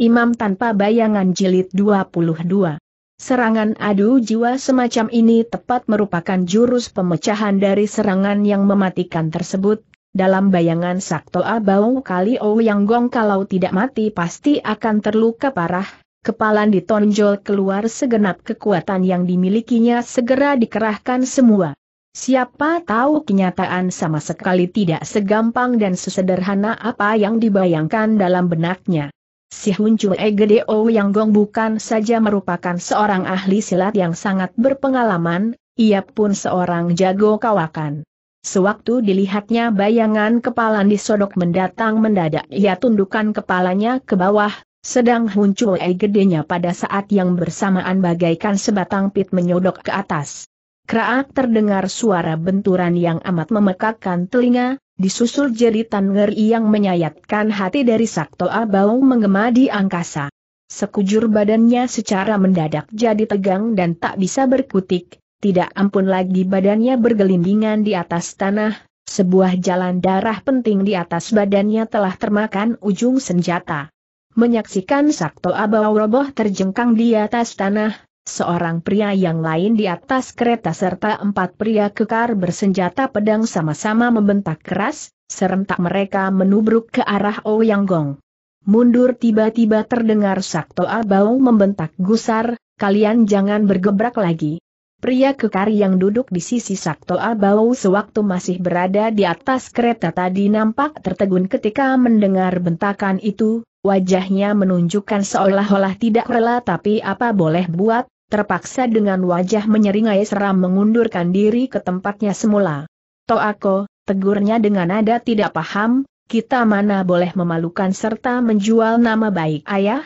Imam tanpa bayangan jilid 22. Serangan adu jiwa semacam ini tepat merupakan jurus pemecahan dari serangan yang mematikan tersebut, dalam bayangan Sakto Abau kali Ouyang Gong kalau tidak mati pasti akan terluka parah, kepalan ditonjol keluar segenap kekuatan yang dimilikinya segera dikerahkan semua. Siapa tahu kenyataan sama sekali tidak segampang dan sesederhana apa yang dibayangkan dalam benaknya. Si Hun Chue O oh Yang Gong bukan saja merupakan seorang ahli silat yang sangat berpengalaman, ia pun seorang jago kawakan. Sewaktu dilihatnya bayangan kepala disodok mendatang mendadak ia tundukkan kepalanya ke bawah, sedang Hun Chue nya pada saat yang bersamaan bagaikan sebatang pit menyodok ke atas. Kraak terdengar suara benturan yang amat memekakkan telinga, disusul jeritan ngeri yang menyayatkan hati dari Sakto Abau menggema di angkasa. Sekujur badannya secara mendadak jadi tegang dan tak bisa berkutik, tidak ampun lagi badannya bergelindingan di atas tanah, sebuah jalan darah penting di atas badannya telah termakan ujung senjata. Menyaksikan Sakto Abau roboh terjengkang di atas tanah, seorang pria yang lain di atas kereta serta empat pria kekar bersenjata pedang sama-sama membentak keras, serentak mereka menubruk ke arah Ouyang Gong. Mundur tiba-tiba terdengar Sakto Abau membentak gusar, kalian jangan bergebrak lagi, Pria kekar yang duduk di sisi Sakto Abau sewaktu masih berada di atas kereta tadi nampak tertegun ketika mendengar bentakan itu, wajahnya menunjukkan seolah-olah tidak rela tapi apa boleh buat, terpaksa dengan wajah menyeringai seram mengundurkan diri ke tempatnya semula. Toako, tegurnya dengan nada tidak paham, kita mana boleh memalukan serta menjual nama baik ayah?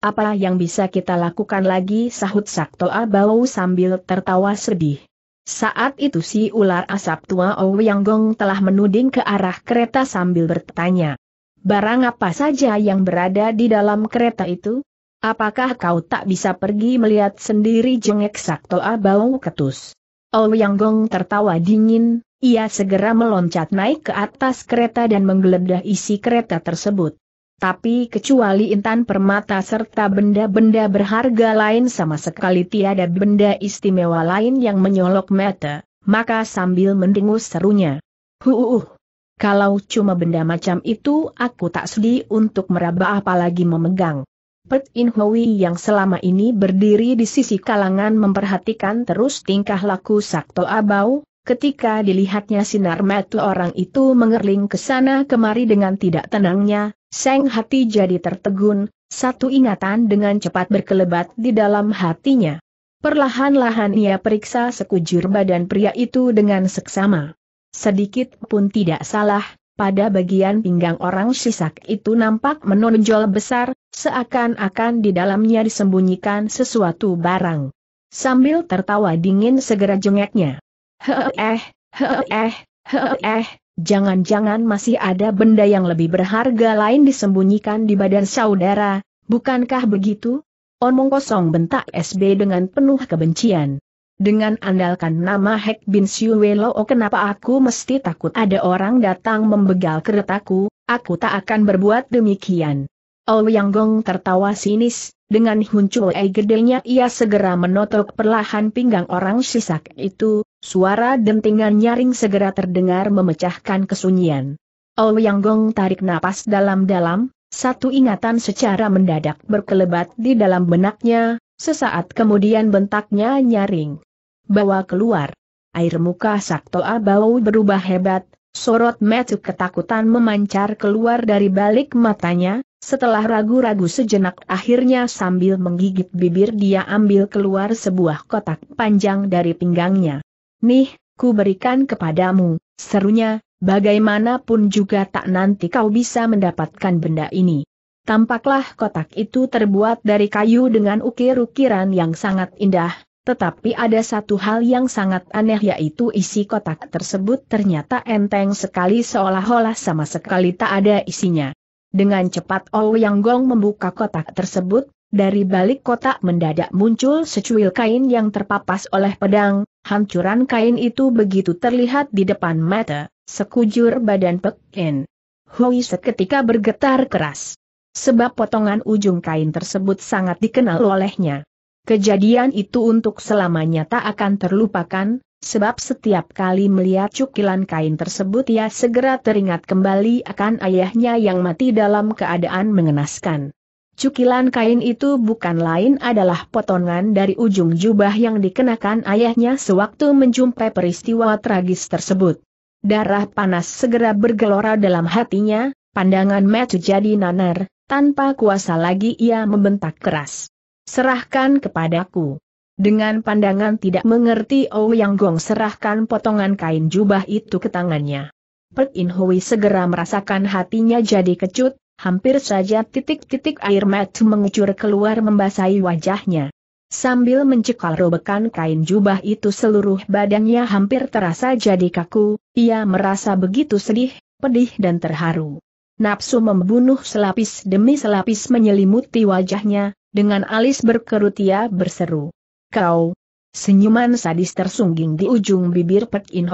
Apa yang bisa kita lakukan lagi sahut Sakto Abau sambil tertawa sedih. Saat itu si ular asap tua Ouyang Gong telah menuding ke arah kereta sambil bertanya. Barang apa saja yang berada di dalam kereta itu? Apakah kau tak bisa pergi melihat sendiri jengek Sakto Abau ketus? Ouyang Gong tertawa dingin, ia segera meloncat naik ke atas kereta dan menggeledah isi kereta tersebut tapi kecuali intan permata serta benda-benda berharga lain sama sekali tiada benda istimewa lain yang menyolok mata, maka sambil mendengus serunya. Huuuh! Kalau cuma benda macam itu aku tak sedih untuk meraba apalagi memegang. Pet In Hui yang selama ini berdiri di sisi kalangan memperhatikan terus tingkah laku Sakto Abau, Ketika dilihatnya sinar mata orang itu mengerling ke sana kemari dengan tidak tenangnya, seng hati jadi tertegun, satu ingatan dengan cepat berkelebat di dalam hatinya. Perlahan-lahan ia periksa sekujur badan pria itu dengan seksama. Sedikit pun tidak salah, pada bagian pinggang orang sisak itu nampak menonjol besar, seakan-akan di dalamnya disembunyikan sesuatu barang. Sambil tertawa dingin segera jengeknya. Heh, heh, heh, eh. jangan-jangan masih ada benda yang lebih berharga lain disembunyikan di badan saudara, bukankah begitu? Omong kosong bentak SB dengan penuh kebencian. Dengan andalkan nama Hek Bin Siwelo oh, kenapa aku mesti takut ada orang datang membegal keretaku, aku tak akan berbuat demikian. Oh Yang Gong tertawa sinis, dengan huncuai gedenya ia segera menotok perlahan pinggang orang sisak itu, suara dentingan nyaring segera terdengar memecahkan kesunyian. Oh Yang Gong tarik napas dalam-dalam, satu ingatan secara mendadak berkelebat di dalam benaknya, sesaat kemudian bentaknya nyaring. Bawa keluar. Air muka Sakto Abau berubah hebat, sorot metu ketakutan memancar keluar dari balik matanya, setelah ragu-ragu sejenak akhirnya sambil menggigit bibir dia ambil keluar sebuah kotak panjang dari pinggangnya. Nih, ku berikan kepadamu, serunya, bagaimanapun juga tak nanti kau bisa mendapatkan benda ini. Tampaklah kotak itu terbuat dari kayu dengan ukir-ukiran yang sangat indah, tetapi ada satu hal yang sangat aneh yaitu isi kotak tersebut ternyata enteng sekali seolah-olah sama sekali tak ada isinya. Dengan cepat Ouyang Gong membuka kotak tersebut, dari balik kotak mendadak muncul secuil kain yang terpapas oleh pedang, hancuran kain itu begitu terlihat di depan mata, sekujur badan Pek In. Hui seketika bergetar keras. Sebab potongan ujung kain tersebut sangat dikenal olehnya. Kejadian itu untuk selamanya tak akan terlupakan, Sebab setiap kali melihat cukilan kain tersebut ia segera teringat kembali akan ayahnya yang mati dalam keadaan mengenaskan. Cukilan kain itu bukan lain adalah potongan dari ujung jubah yang dikenakan ayahnya sewaktu menjumpai peristiwa tragis tersebut. Darah panas segera bergelora dalam hatinya, pandangan Metu jadi nanar, tanpa kuasa lagi ia membentak keras. Serahkan kepadaku. Dengan pandangan tidak mengerti Ouyang Gong serahkan potongan kain jubah itu ke tangannya. Pek In Hui segera merasakan hatinya jadi kecut, hampir saja titik-titik air mata mengucur keluar membasahi wajahnya. Sambil mencekal robekan kain jubah itu seluruh badannya hampir terasa jadi kaku, ia merasa begitu sedih, pedih dan terharu. Nafsu membunuh selapis demi selapis menyelimuti wajahnya, dengan alis berkerut ia berseru. Kau, Senyuman sadis tersungging di ujung bibir Pek In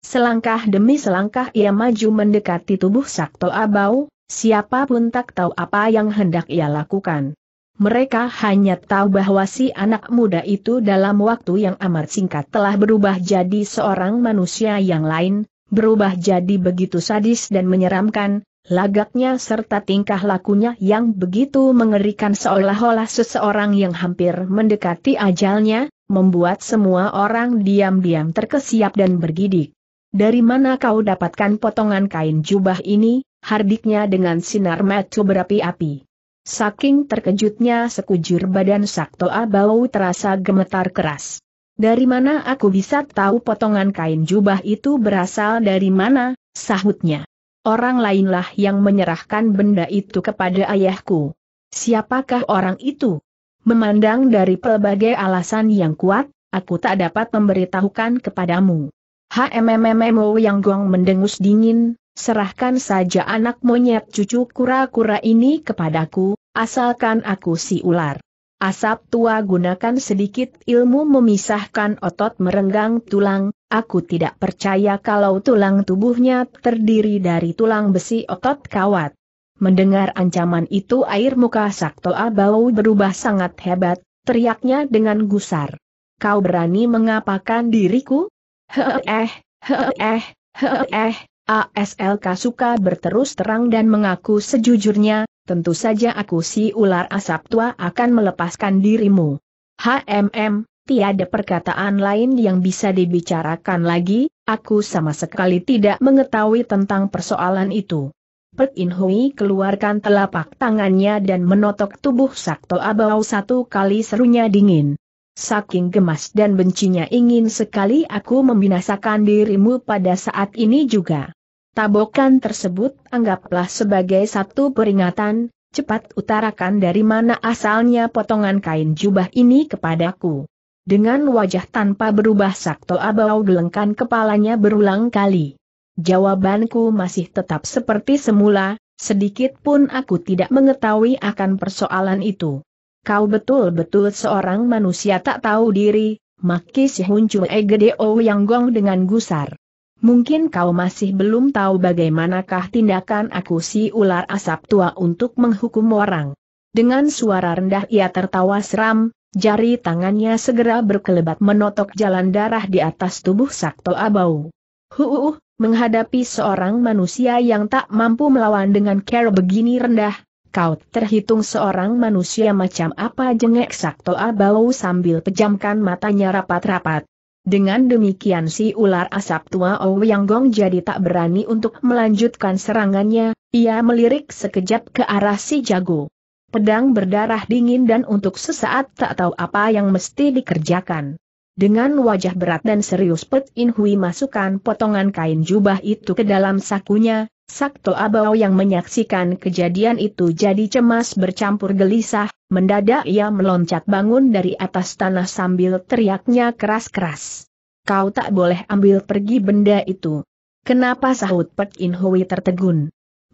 selangkah demi selangkah ia maju mendekati tubuh Sakto Abau, siapapun tak tahu apa yang hendak ia lakukan. Mereka hanya tahu bahwa si anak muda itu dalam waktu yang amat singkat telah berubah jadi seorang manusia yang lain, berubah jadi begitu sadis dan menyeramkan, Lagaknya serta tingkah lakunya yang begitu mengerikan seolah-olah seseorang yang hampir mendekati ajalnya, membuat semua orang diam-diam terkesiap dan bergidik. Dari mana kau dapatkan potongan kain jubah ini, hardiknya dengan sinar mata berapi-api. Saking terkejutnya sekujur badan Sakto Abau terasa gemetar keras. Dari mana aku bisa tahu potongan kain jubah itu berasal dari mana, sahutnya. Orang lainlah yang menyerahkan benda itu kepada ayahku. Siapakah orang itu? Memandang dari pelbagai alasan yang kuat, aku tak dapat memberitahukan kepadamu. HMMMO yang gong mendengus dingin, serahkan saja anak monyet cucu kura-kura ini kepadaku, asalkan aku si ular. Asap tua gunakan sedikit ilmu memisahkan otot merenggang tulang, Aku tidak percaya kalau tulang tubuhnya terdiri dari tulang besi otot kawat. Mendengar ancaman itu air muka Sakto Abau berubah sangat hebat, teriaknya dengan gusar. Kau berani mengapakan diriku? Heeh, heeh, heeh, ASL suka berterus terang dan mengaku sejujurnya, tentu saja aku si ular asap tua akan melepaskan dirimu. HMM, tiada perkataan lain yang bisa dibicarakan lagi, aku sama sekali tidak mengetahui tentang persoalan itu. Pek In Hui keluarkan telapak tangannya dan menotok tubuh Sakto Abau satu kali serunya dingin. Saking gemas dan bencinya ingin sekali aku membinasakan dirimu pada saat ini juga. Tabokan tersebut anggaplah sebagai satu peringatan, cepat utarakan dari mana asalnya potongan kain jubah ini kepadaku. Dengan wajah tanpa berubah Sakto Abau gelengkan kepalanya berulang kali. Jawabanku masih tetap seperti semula, sedikit pun aku tidak mengetahui akan persoalan itu. Kau betul-betul seorang manusia tak tahu diri, maki si Huncu Egedeo yang gong dengan gusar. Mungkin kau masih belum tahu bagaimanakah tindakan aku si ular asap tua untuk menghukum orang. Dengan suara rendah ia tertawa seram, Jari tangannya segera berkelebat menotok jalan darah di atas tubuh Sakto Abau. Huuuh, menghadapi seorang manusia yang tak mampu melawan dengan care begini rendah, kau terhitung seorang manusia macam apa jengek Sakto Abau sambil pejamkan matanya rapat-rapat. Dengan demikian si ular asap tua Ouyang Gong jadi tak berani untuk melanjutkan serangannya, ia melirik sekejap ke arah si jago pedang berdarah dingin dan untuk sesaat tak tahu apa yang mesti dikerjakan. Dengan wajah berat dan serius Pet In Hui masukkan potongan kain jubah itu ke dalam sakunya, Sakto Abao yang menyaksikan kejadian itu jadi cemas bercampur gelisah, mendadak ia meloncat bangun dari atas tanah sambil teriaknya keras-keras. Kau tak boleh ambil pergi benda itu. Kenapa sahut Pek In Hui tertegun?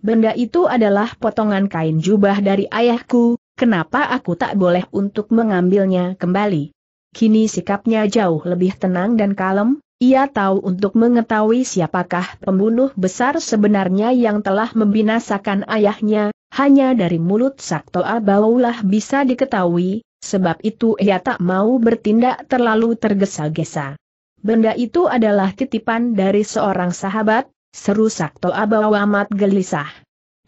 benda itu adalah potongan kain jubah dari ayahku, kenapa aku tak boleh untuk mengambilnya kembali? Kini sikapnya jauh lebih tenang dan kalem, ia tahu untuk mengetahui siapakah pembunuh besar sebenarnya yang telah membinasakan ayahnya, hanya dari mulut Sakto Abaulah bisa diketahui, sebab itu ia tak mau bertindak terlalu tergesa-gesa. Benda itu adalah titipan dari seorang sahabat, Seru Sakto Abaw amat gelisah.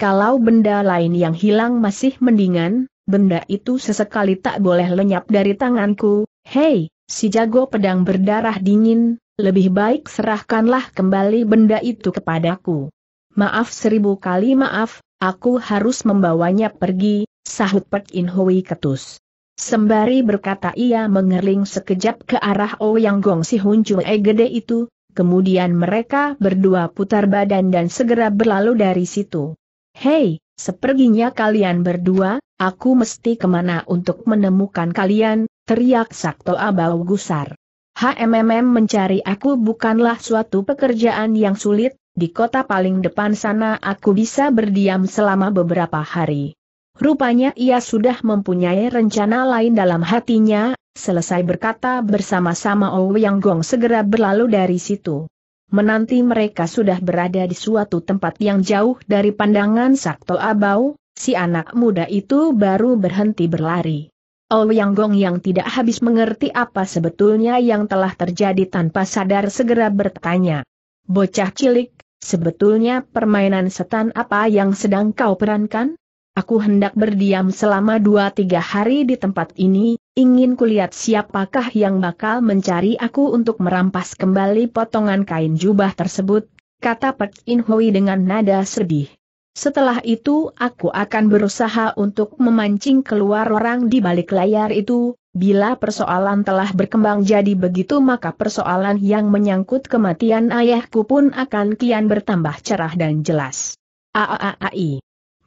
Kalau benda lain yang hilang masih mendingan, benda itu sesekali tak boleh lenyap dari tanganku, hei, si jago pedang berdarah dingin, lebih baik serahkanlah kembali benda itu kepadaku. Maaf seribu kali maaf, aku harus membawanya pergi, sahut Pek In Hui ketus. Sembari berkata ia mengerling sekejap ke arah Ouyang oh Gong si Hun Chue gede itu, Kemudian mereka berdua putar badan dan segera berlalu dari situ. Hei, seperginya kalian berdua, aku mesti kemana untuk menemukan kalian, teriak Sakto Abau Gusar. HMMM mencari aku bukanlah suatu pekerjaan yang sulit, di kota paling depan sana aku bisa berdiam selama beberapa hari. Rupanya ia sudah mempunyai rencana lain dalam hatinya, Selesai berkata bersama-sama Ouyang Gong segera berlalu dari situ. Menanti mereka sudah berada di suatu tempat yang jauh dari pandangan Sakto Abau, si anak muda itu baru berhenti berlari. Ouyang Gong yang tidak habis mengerti apa sebetulnya yang telah terjadi tanpa sadar segera bertanya. Bocah cilik, sebetulnya permainan setan apa yang sedang kau perankan? Aku hendak berdiam selama dua tiga hari di tempat ini, ingin kulihat siapakah yang bakal mencari aku untuk merampas kembali potongan kain jubah tersebut, kata Pek In Hui dengan nada sedih. Setelah itu aku akan berusaha untuk memancing keluar orang di balik layar itu, bila persoalan telah berkembang jadi begitu maka persoalan yang menyangkut kematian ayahku pun akan kian bertambah cerah dan jelas. Aaai.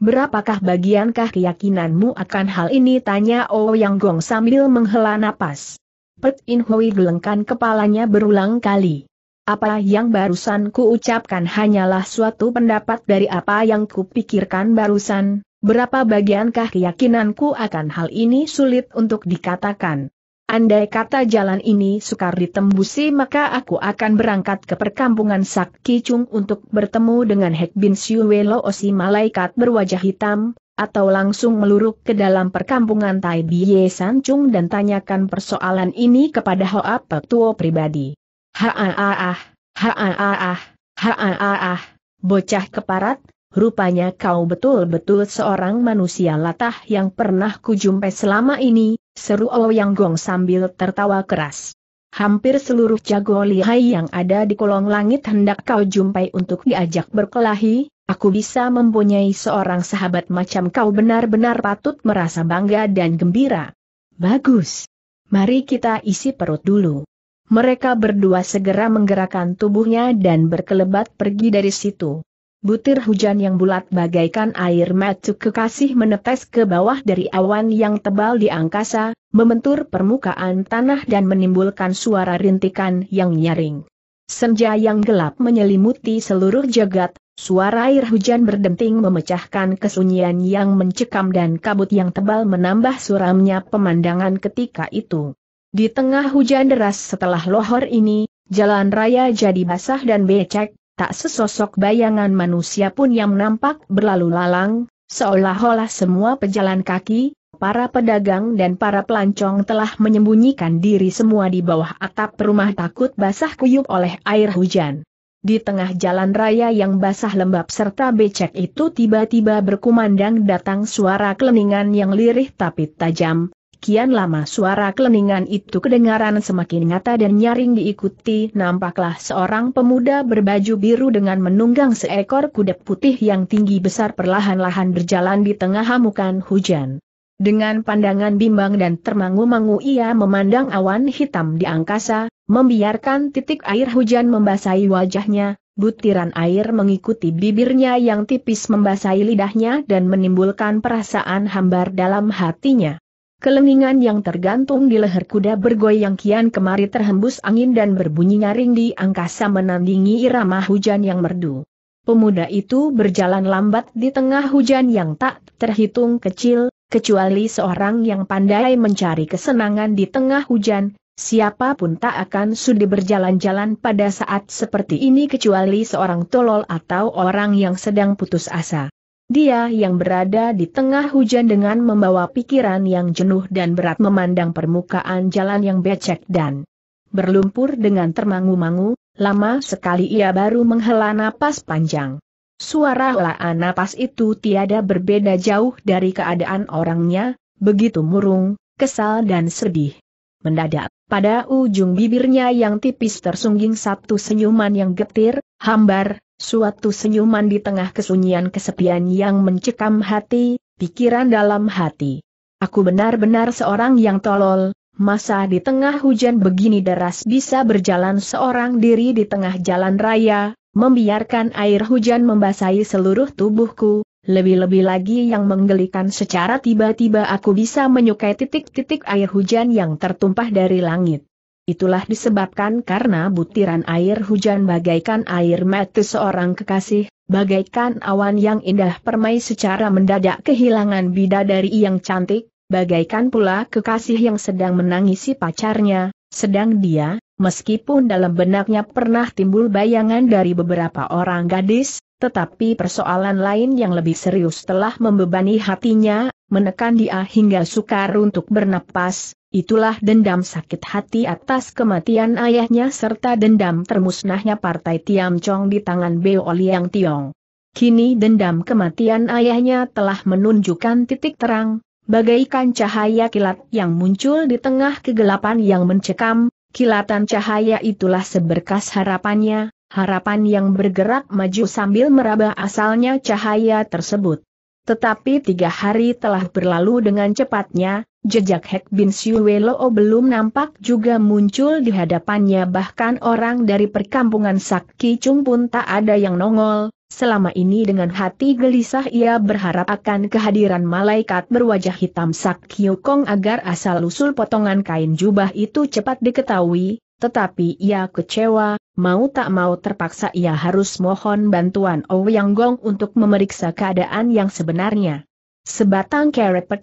Berapakah bagiankah keyakinanmu akan hal ini? Tanya Oh Yang Gong sambil menghela napas. Pet In Hui gelengkan kepalanya berulang kali. Apa yang barusan ku ucapkan hanyalah suatu pendapat dari apa yang kupikirkan barusan, berapa bagiankah keyakinanku akan hal ini sulit untuk dikatakan. Andai kata jalan ini sukar ditembusi maka aku akan berangkat ke perkampungan Sak Kicung untuk bertemu dengan Hek Bin Siwe osi malaikat berwajah hitam, atau langsung meluruk ke dalam perkampungan Tai Biye Sancung dan tanyakan persoalan ini kepada Hoa Petuo pribadi. Haaah, haaah, haaah, bocah keparat, rupanya kau betul-betul seorang manusia latah yang pernah kujumpai selama ini, seru yang Gong sambil tertawa keras. Hampir seluruh jago lihai yang ada di kolong langit hendak kau jumpai untuk diajak berkelahi, aku bisa mempunyai seorang sahabat macam kau benar-benar patut merasa bangga dan gembira. Bagus. Mari kita isi perut dulu. Mereka berdua segera menggerakkan tubuhnya dan berkelebat pergi dari situ. Butir hujan yang bulat bagaikan air mata kekasih menetes ke bawah dari awan yang tebal di angkasa, membentur permukaan tanah dan menimbulkan suara rintikan yang nyaring. Senja yang gelap menyelimuti seluruh jagat, suara air hujan berdenting memecahkan kesunyian yang mencekam dan kabut yang tebal menambah suramnya pemandangan ketika itu. Di tengah hujan deras setelah lohor ini, jalan raya jadi basah dan becek, tak sesosok bayangan manusia pun yang nampak berlalu lalang, seolah-olah semua pejalan kaki, para pedagang dan para pelancong telah menyembunyikan diri semua di bawah atap rumah takut basah kuyup oleh air hujan. Di tengah jalan raya yang basah lembab serta becek itu tiba-tiba berkumandang datang suara keleningan yang lirih tapi tajam, Sekian lama suara keleningan itu kedengaran semakin nyata dan nyaring diikuti nampaklah seorang pemuda berbaju biru dengan menunggang seekor kuda putih yang tinggi besar perlahan-lahan berjalan di tengah hamukan hujan. Dengan pandangan bimbang dan termangu-mangu ia memandang awan hitam di angkasa, membiarkan titik air hujan membasahi wajahnya, butiran air mengikuti bibirnya yang tipis membasahi lidahnya dan menimbulkan perasaan hambar dalam hatinya. Kelengingan yang tergantung di leher kuda bergoyang kian kemari terhembus angin dan berbunyi nyaring di angkasa menandingi irama hujan yang merdu. Pemuda itu berjalan lambat di tengah hujan yang tak terhitung kecil, kecuali seorang yang pandai mencari kesenangan di tengah hujan, siapapun tak akan sudi berjalan-jalan pada saat seperti ini kecuali seorang tolol atau orang yang sedang putus asa. Dia yang berada di tengah hujan dengan membawa pikiran yang jenuh dan berat memandang permukaan jalan yang becek dan berlumpur dengan termangu-mangu, lama sekali ia baru menghela napas panjang. Suara helaan napas itu tiada berbeda jauh dari keadaan orangnya, begitu murung, kesal dan sedih. Mendadak, pada ujung bibirnya yang tipis tersungging satu senyuman yang getir, hambar, Suatu senyuman di tengah kesunyian kesepian yang mencekam hati, pikiran dalam hati. Aku benar-benar seorang yang tolol, masa di tengah hujan begini deras bisa berjalan seorang diri di tengah jalan raya, membiarkan air hujan membasahi seluruh tubuhku, lebih-lebih lagi yang menggelikan secara tiba-tiba aku bisa menyukai titik-titik air hujan yang tertumpah dari langit. Itulah disebabkan karena butiran air hujan bagaikan air mata seorang kekasih, bagaikan awan yang indah permai secara mendadak kehilangan bidadari yang cantik, bagaikan pula kekasih yang sedang menangisi pacarnya, sedang dia, meskipun dalam benaknya pernah timbul bayangan dari beberapa orang gadis, tetapi persoalan lain yang lebih serius telah membebani hatinya, menekan dia hingga sukar untuk bernapas, Itulah dendam sakit hati atas kematian ayahnya serta dendam termusnahnya partai Tiam Chong di tangan Beo Liang Tiong. Kini dendam kematian ayahnya telah menunjukkan titik terang, bagaikan cahaya kilat yang muncul di tengah kegelapan yang mencekam, kilatan cahaya itulah seberkas harapannya, harapan yang bergerak maju sambil meraba asalnya cahaya tersebut. Tetapi tiga hari telah berlalu dengan cepatnya, Jejak Hek Bin Welo belum nampak juga muncul di hadapannya bahkan orang dari perkampungan Sakki Chung pun tak ada yang nongol, selama ini dengan hati gelisah ia berharap akan kehadiran malaikat berwajah hitam Sakki Kong agar asal-usul potongan kain jubah itu cepat diketahui, tetapi ia kecewa, mau tak mau terpaksa ia harus mohon bantuan Ouyang Gong untuk memeriksa keadaan yang sebenarnya. Sebatang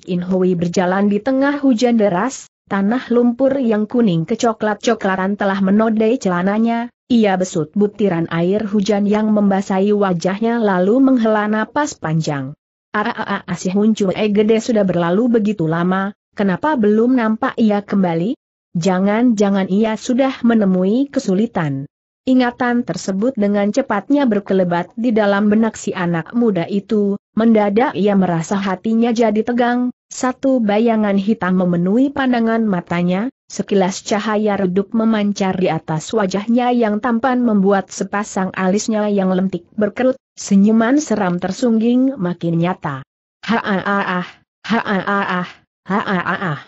in hui berjalan di tengah hujan deras, tanah lumpur yang kuning kecoklat-coklatan telah menodai celananya, ia besut butiran air hujan yang membasahi wajahnya lalu menghela napas panjang. Arah asih muncul Egede eh, sudah berlalu begitu lama, kenapa belum nampak ia kembali? Jangan-jangan ia sudah menemui kesulitan. Ingatan tersebut dengan cepatnya berkelebat di dalam benak si anak muda itu, mendadak ia merasa hatinya jadi tegang, satu bayangan hitam memenuhi pandangan matanya, sekilas cahaya redup memancar di atas wajahnya yang tampan membuat sepasang alisnya yang lentik berkerut, senyuman seram tersungging makin nyata. Ha-ah-ah, ha-ah-ah, ha-ah-ah.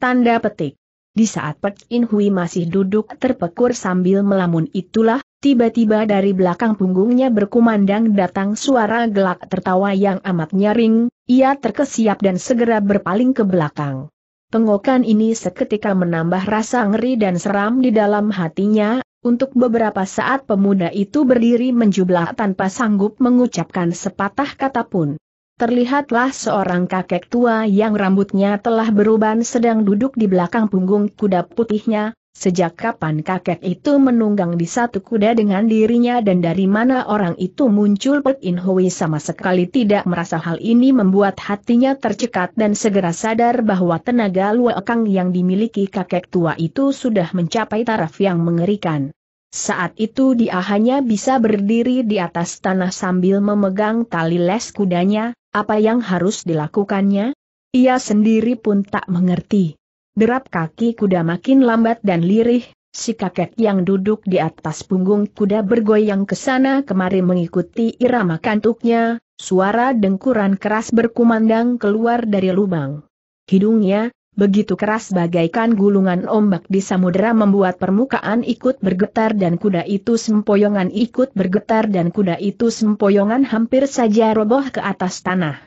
Tanda petik. Di saat Pek In Hui masih duduk terpekur sambil melamun itulah, tiba-tiba dari belakang punggungnya berkumandang datang suara gelak tertawa yang amat nyaring, ia terkesiap dan segera berpaling ke belakang. Tengokan ini seketika menambah rasa ngeri dan seram di dalam hatinya, untuk beberapa saat pemuda itu berdiri menjublah tanpa sanggup mengucapkan sepatah kata pun terlihatlah seorang kakek tua yang rambutnya telah beruban sedang duduk di belakang punggung kuda putihnya, sejak kapan kakek itu menunggang di satu kuda dengan dirinya dan dari mana orang itu muncul Pek In Hui sama sekali tidak merasa hal ini membuat hatinya tercekat dan segera sadar bahwa tenaga luakang yang dimiliki kakek tua itu sudah mencapai taraf yang mengerikan. Saat itu dia hanya bisa berdiri di atas tanah sambil memegang tali les kudanya, apa yang harus dilakukannya? Ia sendiri pun tak mengerti. Derap kaki kuda makin lambat dan lirih, si kakek yang duduk di atas punggung kuda bergoyang ke sana kemari mengikuti irama kantuknya, suara dengkuran keras berkumandang keluar dari lubang. Hidungnya, begitu keras bagaikan gulungan ombak di samudera membuat permukaan ikut bergetar dan kuda itu sempoyongan ikut bergetar dan kuda itu sempoyongan hampir saja roboh ke atas tanah.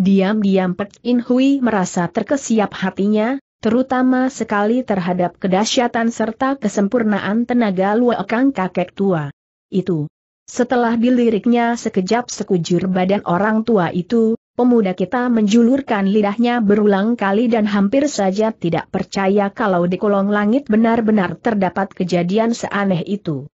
Diam-diam Pek In Hui merasa terkesiap hatinya, terutama sekali terhadap kedahsyatan serta kesempurnaan tenaga luakang kakek tua. Itu. Setelah diliriknya sekejap sekujur badan orang tua itu, Pemuda kita menjulurkan lidahnya berulang kali dan hampir saja tidak percaya kalau di kolong langit benar-benar terdapat kejadian seaneh itu.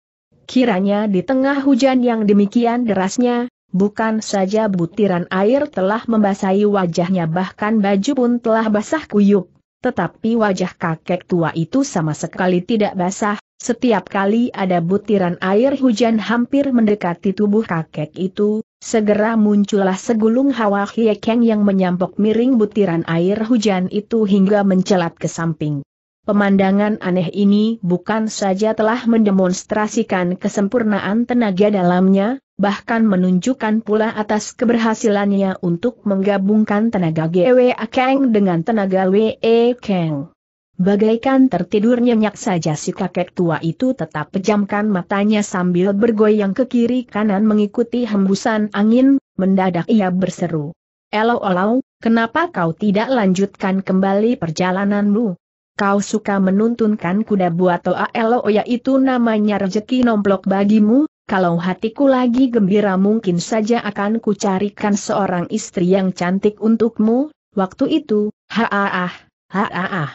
Kiranya di tengah hujan yang demikian derasnya, bukan saja butiran air telah membasahi wajahnya bahkan baju pun telah basah kuyup, tetapi wajah kakek tua itu sama sekali tidak basah, setiap kali ada butiran air hujan hampir mendekati tubuh kakek itu, Segera muncullah segulung hawa hiekeng yang menyampok miring butiran air hujan itu hingga mencelat ke samping. Pemandangan aneh ini bukan saja telah mendemonstrasikan kesempurnaan tenaga dalamnya, bahkan menunjukkan pula atas keberhasilannya untuk menggabungkan tenaga GW Akeng dengan tenaga WE Keng. Bagaikan tertidur nyenyak saja si kakek tua itu tetap pejamkan matanya sambil bergoyang ke kiri kanan mengikuti hembusan angin, mendadak ia berseru. Elo olau, kenapa kau tidak lanjutkan kembali perjalananmu? Kau suka menuntunkan kuda buat toa Ya itu namanya rezeki nomplok bagimu, kalau hatiku lagi gembira mungkin saja akan kucarikan seorang istri yang cantik untukmu, waktu itu, ha ah ah, ha ah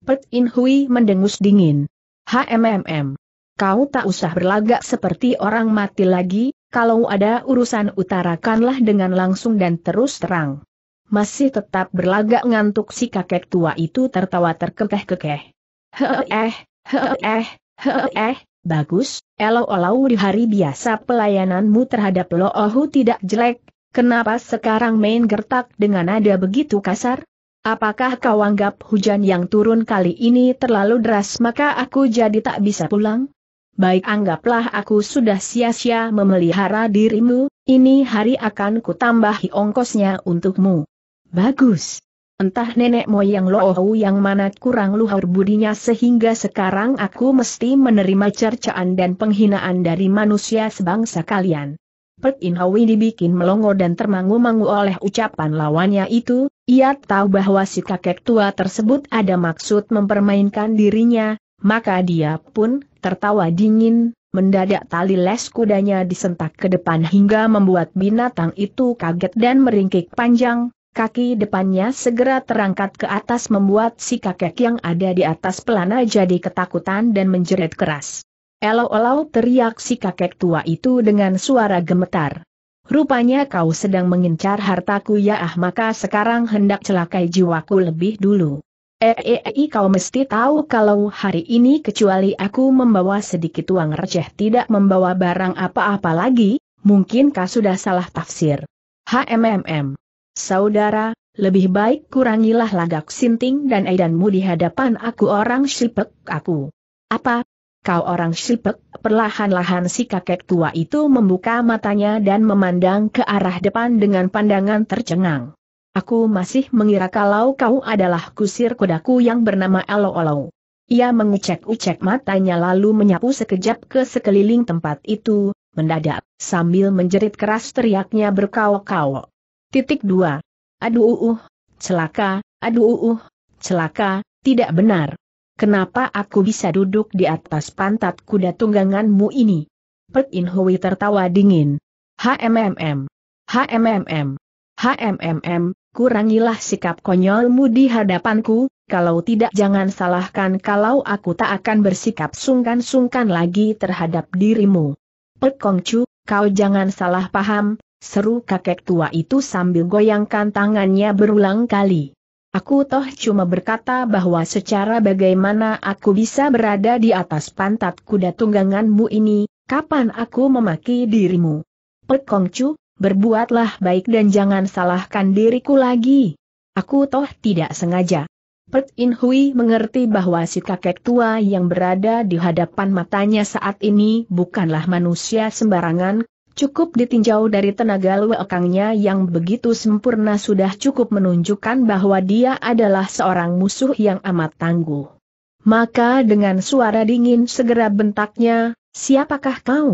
Pet In Hui mendengus dingin. HMMM. Kau tak usah berlagak seperti orang mati lagi, kalau ada urusan utarakanlah dengan langsung dan terus terang. Masih tetap berlagak ngantuk si kakek tua itu tertawa terkekeh-kekeh. Heeh, heeh, heeh, bagus, elau-elau di hari biasa pelayananmu terhadap lo ohu tidak jelek, kenapa sekarang main gertak dengan nada begitu kasar? Apakah kau anggap hujan yang turun kali ini terlalu deras maka aku jadi tak bisa pulang? Baik anggaplah aku sudah sia-sia memelihara dirimu, ini hari akan kutambahi ongkosnya untukmu. Bagus. Entah nenek moyang Lohu yang mana kurang luhur budinya sehingga sekarang aku mesti menerima cercaan dan penghinaan dari manusia sebangsa kalian. Pek In dibikin melongo dan termangu-mangu oleh ucapan lawannya itu, ia tahu bahwa si kakek tua tersebut ada maksud mempermainkan dirinya, maka dia pun tertawa dingin, mendadak tali les kudanya disentak ke depan hingga membuat binatang itu kaget dan meringkik panjang, kaki depannya segera terangkat ke atas membuat si kakek yang ada di atas pelana jadi ketakutan dan menjerit keras. Elau-elau teriak si kakek tua itu dengan suara gemetar. Rupanya kau sedang mengincar hartaku ya ah maka sekarang hendak celakai jiwaku lebih dulu. Eh -e -e, kau mesti tahu kalau hari ini kecuali aku membawa sedikit uang receh tidak membawa barang apa-apa lagi, mungkin kau sudah salah tafsir. HMMM. Saudara, lebih baik kurangilah lagak sinting dan edanmu di hadapan aku orang sipek aku. Apa, kau orang silpek, perlahan-lahan si kakek tua itu membuka matanya dan memandang ke arah depan dengan pandangan tercengang. Aku masih mengira kalau kau adalah kusir kudaku yang bernama elo olo Ia mengecek-ucek matanya lalu menyapu sekejap ke sekeliling tempat itu, mendadak, sambil menjerit keras teriaknya berkaok kau. Titik 2. Aduh uh, celaka, aduh uh, celaka, tidak benar. Kenapa aku bisa duduk di atas pantat kuda tungganganmu ini? Pek In Hui tertawa dingin. HMMM. HMMM. HMMM, kurangilah sikap konyolmu di hadapanku, kalau tidak jangan salahkan kalau aku tak akan bersikap sungkan-sungkan lagi terhadap dirimu. Pek Kongcu, kau jangan salah paham, seru kakek tua itu sambil goyangkan tangannya berulang kali. Aku toh cuma berkata bahwa secara bagaimana aku bisa berada di atas pantat kuda tungganganmu ini, kapan aku memaki dirimu? Pet Kongcu, berbuatlah baik dan jangan salahkan diriku lagi. Aku toh tidak sengaja. Pet In Hui mengerti bahwa si kakek tua yang berada di hadapan matanya saat ini bukanlah manusia sembarangan, Cukup ditinjau dari tenaga luekangnya yang begitu sempurna sudah cukup menunjukkan bahwa dia adalah seorang musuh yang amat tangguh. Maka dengan suara dingin segera bentaknya, siapakah kau?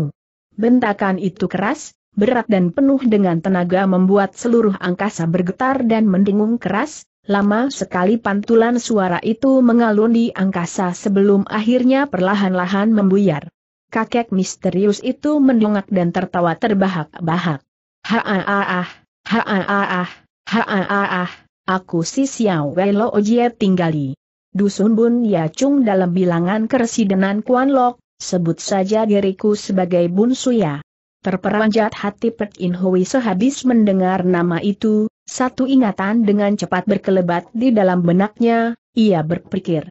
Bentakan itu keras, berat dan penuh dengan tenaga membuat seluruh angkasa bergetar dan mendengung keras, lama sekali pantulan suara itu mengalun di angkasa sebelum akhirnya perlahan-lahan membuyar kakek misterius itu mendongak dan tertawa terbahak-bahak. Ha-ah-ah, ha-ah-ah, ha-ah-ah, aku si Xiao Wei Lo Ojie tinggali. Dusun Bun Ya Chung dalam bilangan keresidenan Kuan Lok, sebut saja diriku sebagai Bun Suya. Terperanjat hati Pet In Hui sehabis mendengar nama itu, satu ingatan dengan cepat berkelebat di dalam benaknya, ia berpikir.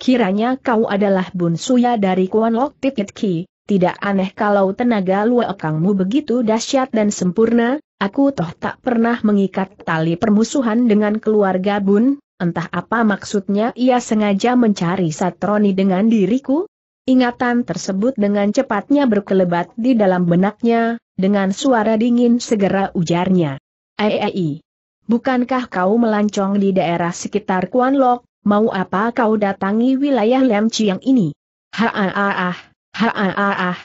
Kiranya kau adalah Bun Suya dari Kuan Lok Tikit Ki, tidak aneh kalau tenaga luekangmu begitu dahsyat dan sempurna, aku toh tak pernah mengikat tali permusuhan dengan keluarga Bun, entah apa maksudnya ia sengaja mencari Satroni dengan diriku? Ingatan tersebut dengan cepatnya berkelebat di dalam benaknya, dengan suara dingin segera ujarnya. Ei, bukankah kau melancong di daerah sekitar Kuan Lok, mau apa kau datangi wilayah Lem Chiang ini? Ha-ah-ah,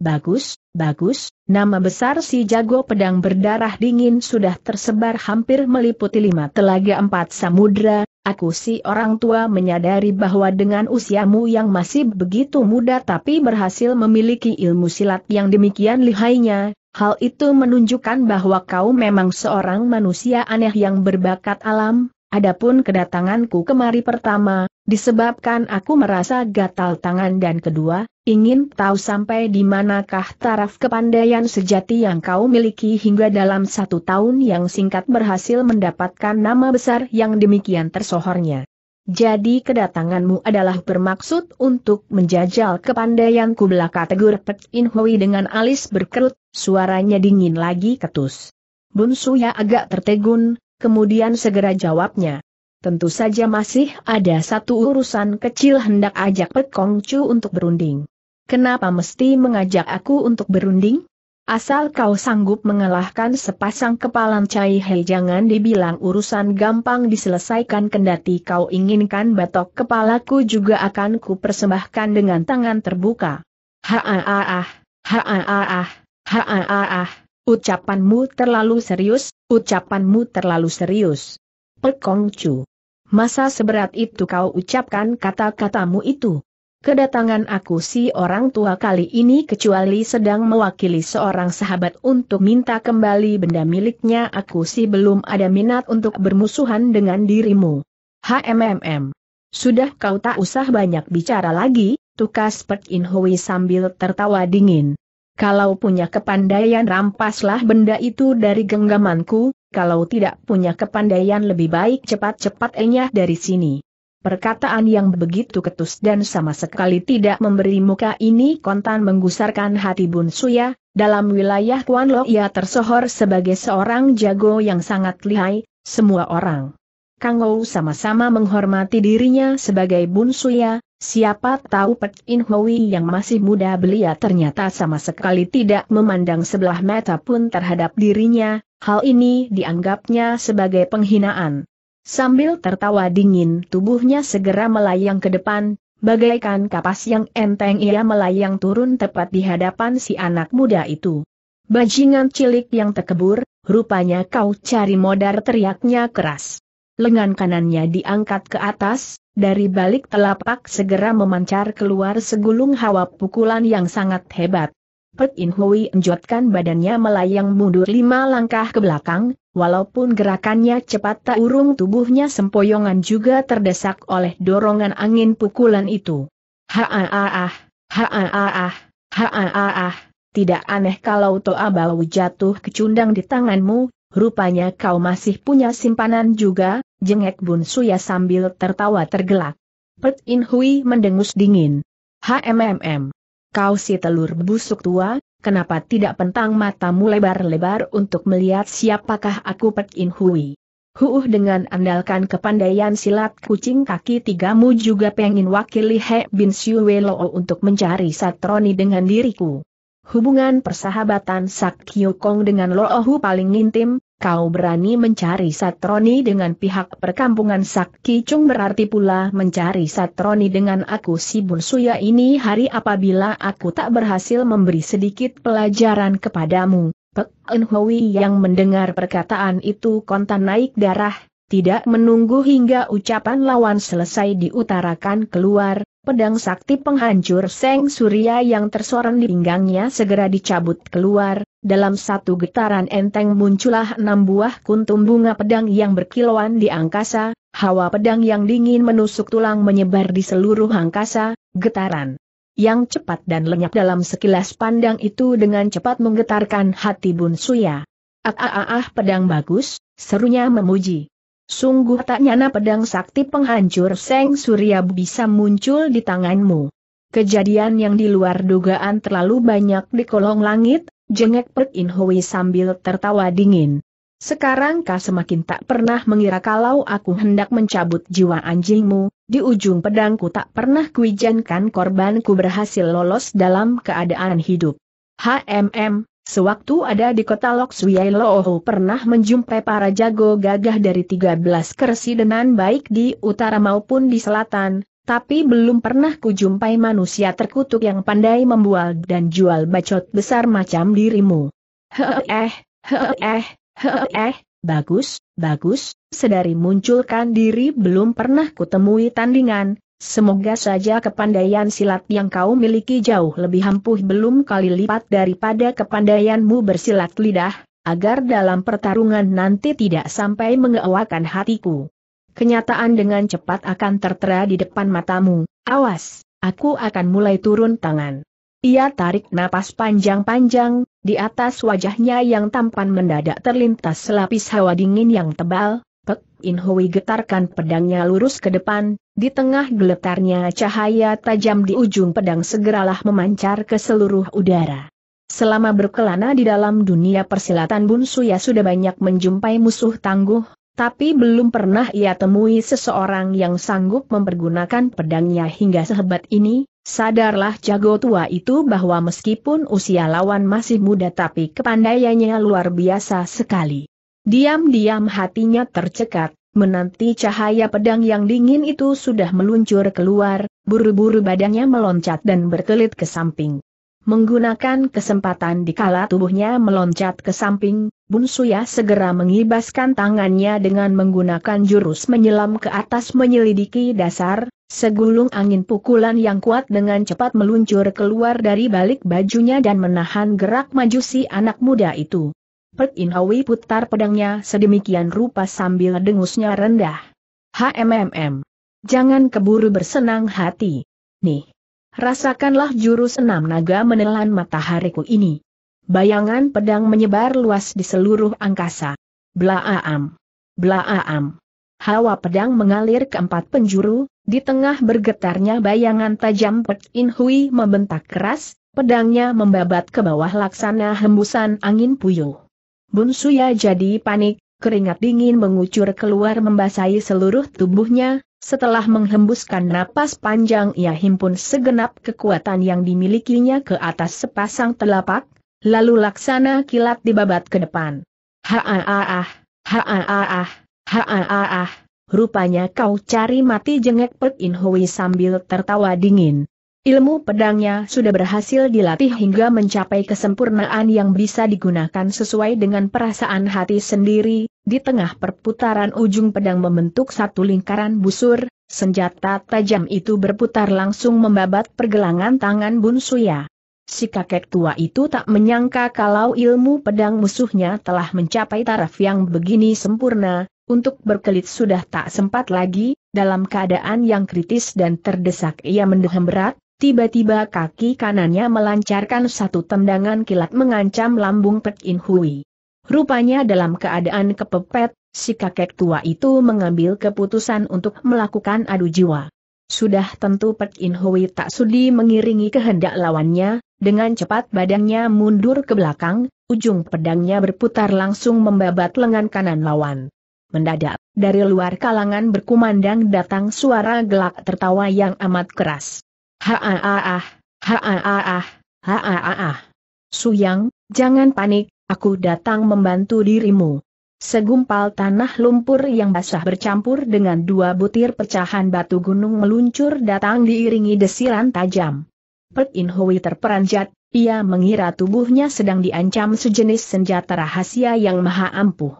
bagus, bagus, nama besar si jago pedang berdarah dingin sudah tersebar hampir meliputi lima telaga empat samudra, Aku si orang tua menyadari bahwa dengan usiamu yang masih begitu muda tapi berhasil memiliki ilmu silat yang demikian lihainya, hal itu menunjukkan bahwa kau memang seorang manusia aneh yang berbakat alam, Adapun kedatanganku kemari pertama, disebabkan aku merasa gatal tangan dan kedua, ingin tahu sampai di manakah taraf kepandaian sejati yang kau miliki hingga dalam satu tahun yang singkat berhasil mendapatkan nama besar yang demikian tersohornya. Jadi kedatanganmu adalah bermaksud untuk menjajal kepandaianku belaka tegur Pek In Hui dengan alis berkerut, suaranya dingin lagi ketus. Bun Suya agak tertegun, kemudian segera jawabnya. Tentu saja masih ada satu urusan kecil hendak ajak Pek Kong Chu untuk berunding. Kenapa mesti mengajak aku untuk berunding? Asal kau sanggup mengalahkan sepasang kepalan Cai Hei jangan dibilang urusan gampang diselesaikan kendati kau inginkan batok kepalaku juga akan kupersembahkan dengan tangan terbuka. Ha ah ah ah, ha ah ah ah, ha ah ah ah. Ucapanmu terlalu serius, ucapanmu terlalu serius. Pekongcu. Masa seberat itu kau ucapkan kata-katamu itu? Kedatangan aku si orang tua kali ini kecuali sedang mewakili seorang sahabat untuk minta kembali benda miliknya aku si belum ada minat untuk bermusuhan dengan dirimu. HMMM. Sudah kau tak usah banyak bicara lagi, tukas Pek In Hui sambil tertawa dingin. Kalau punya kepandaian rampaslah benda itu dari genggamanku, kalau tidak punya kepandaian lebih baik cepat-cepat enyah dari sini. Perkataan yang begitu ketus dan sama sekali tidak memberi muka ini kontan menggusarkan hati Bun Suya, dalam wilayah Kuan Lo ia tersohor sebagai seorang jago yang sangat lihai, semua orang. Kang Ou sama-sama menghormati dirinya sebagai Bun Suya, Siapa tahu Pek In Hui yang masih muda belia ternyata sama sekali tidak memandang sebelah mata pun terhadap dirinya, hal ini dianggapnya sebagai penghinaan. Sambil tertawa dingin tubuhnya segera melayang ke depan, bagaikan kapas yang enteng ia melayang turun tepat di hadapan si anak muda itu. Bajingan cilik yang terkebur, rupanya kau cari modar teriaknya keras. Lengan kanannya diangkat ke atas, dari balik telapak segera memancar keluar segulung hawa pukulan yang sangat hebat. Pek In Hui enjotkan badannya melayang mundur lima langkah ke belakang, walaupun gerakannya cepat tak urung tubuhnya sempoyongan juga terdesak oleh dorongan angin pukulan itu. Ha-ah-ah, ha-ah-ah, ha-ah-ah, tidak aneh kalau Toa Bau jatuh kecundang di tanganmu, rupanya kau masih punya simpanan juga, jengek Bun Suya sambil tertawa tergelak. Pet In Hui mendengus dingin. HMMM. Kau si telur busuk tua, kenapa tidak pentang matamu lebar-lebar untuk melihat siapakah aku Pet In Hui? Huuh dengan andalkan kepandaian silat kucing kaki tigamu juga pengen wakili He Bin Siuwelo untuk mencari satroni dengan diriku. Hubungan persahabatan Sak Kyo Kong dengan Loohu paling intim, kau berani mencari Satroni dengan pihak perkampungan Sakki Chung berarti pula mencari Satroni dengan aku si Bunsuya ini hari apabila aku tak berhasil memberi sedikit pelajaran kepadamu. Pek En yang mendengar perkataan itu kontan naik darah, tidak menunggu hingga ucapan lawan selesai diutarakan keluar, pedang sakti penghancur Seng Surya yang tersorong di pinggangnya segera dicabut keluar, dalam satu getaran enteng muncullah enam buah kuntum bunga pedang yang berkilauan di angkasa, hawa pedang yang dingin menusuk tulang menyebar di seluruh angkasa, getaran yang cepat dan lenyap dalam sekilas pandang itu dengan cepat menggetarkan hati Bun Suya. Ah ah ah, ah pedang bagus, serunya memuji. Sungguh tak nyana pedang sakti penghancur Seng Surya bisa muncul di tanganmu. Kejadian yang di luar dugaan terlalu banyak di kolong langit, Jengek Pek In Hui sambil tertawa dingin. Sekarang kau semakin tak pernah mengira kalau aku hendak mencabut jiwa anjingmu, di ujung pedangku tak pernah kuijankan korbanku berhasil lolos dalam keadaan hidup. HMM, Sewaktu ada di kota Lok Suyai Loohu pernah menjumpai para jago gagah dari 13 kersidenan baik di utara maupun di selatan, tapi belum pernah kujumpai manusia terkutuk yang pandai membual dan jual bacot besar macam dirimu. Heh eh, heh eh, heh eh, bagus, bagus, sedari munculkan diri belum pernah kutemui tandingan, semoga saja kepandaian silat yang kau miliki jauh lebih ampuh belum kali lipat daripada kepandaianmu bersilat lidah, agar dalam pertarungan nanti tidak sampai mengewakan hatiku kenyataan dengan cepat akan tertera di depan matamu. Awas, aku akan mulai turun tangan. Ia tarik napas panjang-panjang, di atas wajahnya yang tampan mendadak terlintas selapis hawa dingin yang tebal, Pek In Hui getarkan pedangnya lurus ke depan, di tengah geletarnya cahaya tajam di ujung pedang segeralah memancar ke seluruh udara. Selama berkelana di dalam dunia persilatan Bun Suya sudah banyak menjumpai musuh tangguh, tapi belum pernah ia temui seseorang yang sanggup mempergunakan pedangnya hingga sehebat ini, sadarlah jago tua itu bahwa meskipun usia lawan masih muda tapi kepandaiannya luar biasa sekali. Diam-diam hatinya tercekat, menanti cahaya pedang yang dingin itu sudah meluncur keluar, buru-buru badannya meloncat dan berkelit ke samping. Menggunakan kesempatan dikala tubuhnya meloncat ke samping, Bun Suya segera mengibaskan tangannya dengan menggunakan jurus menyelam ke atas menyelidiki dasar, segulung angin pukulan yang kuat dengan cepat meluncur keluar dari balik bajunya dan menahan gerak maju si anak muda itu. Pek In putar pedangnya sedemikian rupa sambil dengusnya rendah. HMMM. Jangan keburu bersenang hati. Nih. Rasakanlah juru senam naga menelan matahariku ini. Bayangan pedang menyebar luas di seluruh angkasa. Blaaam. Blaaam. Hawa pedang mengalir ke empat penjuru, di tengah bergetarnya bayangan tajam Pet In Hui membentak keras, pedangnya membabat ke bawah laksana hembusan angin puyuh. Bun Suya jadi panik, keringat dingin mengucur keluar membasahi seluruh tubuhnya, setelah menghembuskan napas panjang ia himpun segenap kekuatan yang dimilikinya ke atas sepasang telapak, lalu laksana kilat dibabat ke depan. Ha-ah-ah, ha-ah-ah, ha-ah-ah, rupanya kau cari mati jengek Pek In Hui sambil tertawa dingin. Ilmu pedangnya sudah berhasil dilatih hingga mencapai kesempurnaan yang bisa digunakan sesuai dengan perasaan hati sendiri, di tengah perputaran ujung pedang membentuk satu lingkaran busur, senjata tajam itu berputar langsung membabat pergelangan tangan Bun Suya. Si kakek tua itu tak menyangka kalau ilmu pedang musuhnya telah mencapai taraf yang begini sempurna, untuk berkelit sudah tak sempat lagi, dalam keadaan yang kritis dan terdesak ia mendehem berat, tiba-tiba kaki kanannya melancarkan satu tendangan kilat mengancam lambung Pek In Hui. Rupanya dalam keadaan kepepet, si kakek tua itu mengambil keputusan untuk melakukan adu jiwa. Sudah tentu Pek In Hui tak sudi mengiringi kehendak lawannya, dengan cepat badannya mundur ke belakang, ujung pedangnya berputar langsung membabat lengan kanan lawan. Mendadak, dari luar kalangan berkumandang datang suara gelak tertawa yang amat keras. Ha-ah-ah, ha-ah-ah, ha-ah-ah. Suyang, jangan panik, aku datang membantu dirimu. Segumpal tanah lumpur yang basah bercampur dengan dua butir pecahan batu gunung meluncur datang diiringi desiran tajam. Pek In Hui terperanjat, ia mengira tubuhnya sedang diancam sejenis senjata rahasia yang maha ampuh.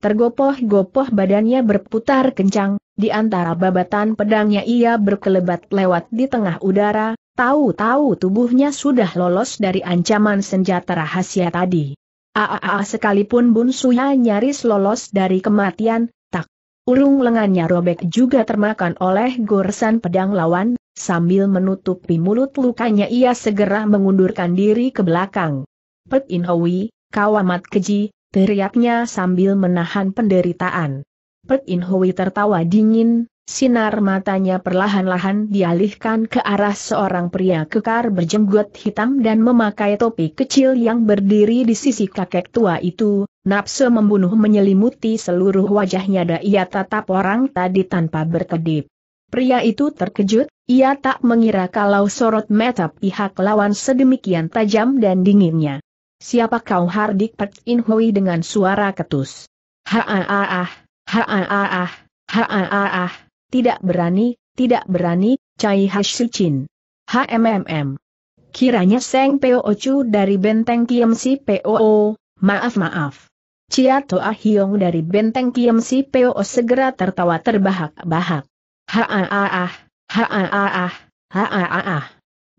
Tergopoh-gopoh badannya berputar kencang, di antara babatan pedangnya ia berkelebat lewat di tengah udara, tahu-tahu tubuhnya sudah lolos dari ancaman senjata rahasia tadi. Aa sekalipun Bun Suya nyaris lolos dari kematian, tak. urung lengannya robek juga termakan oleh goresan pedang lawan, sambil menutupi mulut lukanya ia segera mengundurkan diri ke belakang. Pek In Hoi, kau amat keji, teriaknya sambil menahan penderitaan. Pek In Hui tertawa dingin, Sinar matanya perlahan-lahan dialihkan ke arah seorang pria kekar berjenggot hitam dan memakai topi kecil yang berdiri di sisi kakek tua itu, nafsu membunuh menyelimuti seluruh wajahnya dan ia tatap orang tadi tanpa berkedip. Pria itu terkejut, ia tak mengira kalau sorot mata pihak lawan sedemikian tajam dan dinginnya. Siapa kau Hardik Pek In dengan suara ketus? Ha ah ah ah, ha ah ah ah, ha ah ah ah. Tidak berani, tidak berani, Cai Hashuchin. HMMM. Kiranya Seng Peo Ocu dari Benteng Kiem Si Poo, maaf maaf. Ciato hiong dari Benteng Kiem Si Peo segera tertawa terbahak-bahak. Haaah, haaah, haaah.